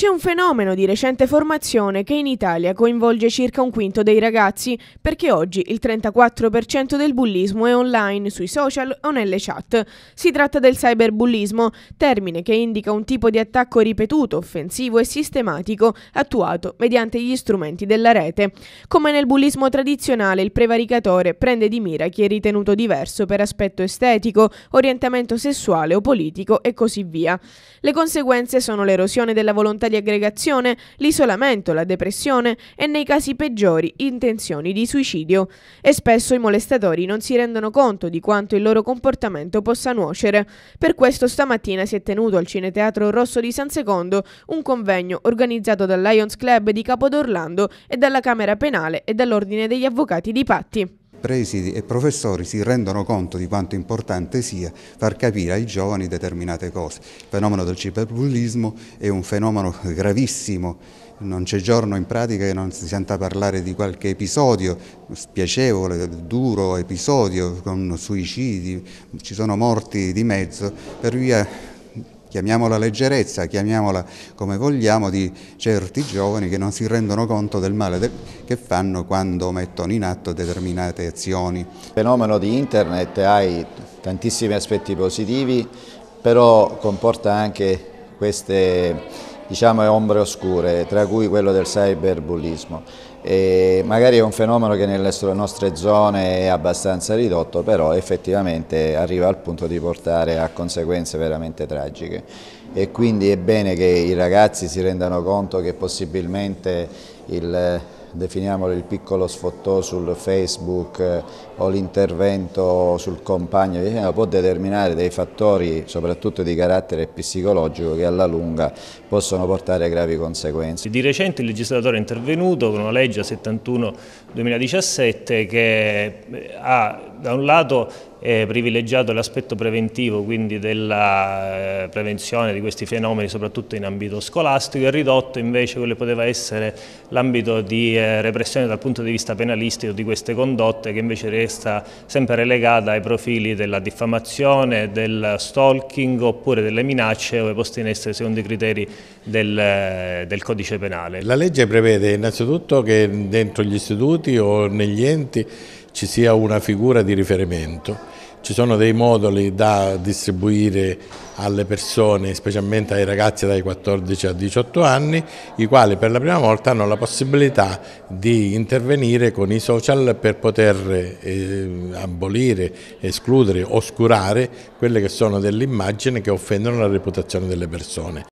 C'è un fenomeno di recente formazione che in Italia coinvolge circa un quinto dei ragazzi, perché oggi il 34% del bullismo è online, sui social o nelle chat. Si tratta del cyberbullismo, termine che indica un tipo di attacco ripetuto, offensivo e sistematico attuato mediante gli strumenti della rete. Come nel bullismo tradizionale, il prevaricatore prende di mira chi è ritenuto diverso per aspetto estetico, orientamento sessuale o politico e così via. Le conseguenze sono l'erosione della volontà di aggregazione, l'isolamento, la depressione e nei casi peggiori intenzioni di suicidio. E spesso i molestatori non si rendono conto di quanto il loro comportamento possa nuocere. Per questo stamattina si è tenuto al Cineteatro Rosso di San Secondo un convegno organizzato dal Lions Club di Capodorlando e dalla Camera Penale e dall'Ordine degli Avvocati di Patti presidi e professori si rendono conto di quanto importante sia far capire ai giovani determinate cose. Il fenomeno del ciberbullismo è un fenomeno gravissimo, non c'è giorno in pratica che non si senta parlare di qualche episodio spiacevole, duro episodio con suicidi, ci sono morti di mezzo per via chiamiamola leggerezza, chiamiamola come vogliamo, di certi giovani che non si rendono conto del male che fanno quando mettono in atto determinate azioni. Il fenomeno di internet ha tantissimi aspetti positivi, però comporta anche queste diciamo, ombre oscure, tra cui quello del cyberbullismo. E magari è un fenomeno che nelle nostre zone è abbastanza ridotto, però effettivamente arriva al punto di portare a conseguenze veramente tragiche. E quindi è bene che i ragazzi si rendano conto che possibilmente il definiamolo il piccolo sfottò sul Facebook eh, o l'intervento sul compagno, eh, può determinare dei fattori soprattutto di carattere psicologico che alla lunga possono portare a gravi conseguenze. Di recente il legislatore è intervenuto con una legge 71-2017 che eh, ha da un lato è privilegiato l'aspetto preventivo, quindi della eh, prevenzione di questi fenomeni soprattutto in ambito scolastico e ridotto invece quello che poteva essere l'ambito di eh, repressione dal punto di vista penalistico di queste condotte che invece resta sempre relegata ai profili della diffamazione, del stalking oppure delle minacce ove posti in essere secondo i criteri del, eh, del codice penale. La legge prevede innanzitutto che dentro gli istituti o negli enti ci sia una figura di riferimento. Ci sono dei moduli da distribuire alle persone, specialmente ai ragazzi dai 14 ai 18 anni, i quali per la prima volta hanno la possibilità di intervenire con i social per poter eh, abolire, escludere, oscurare quelle che sono delle immagini che offendono la reputazione delle persone.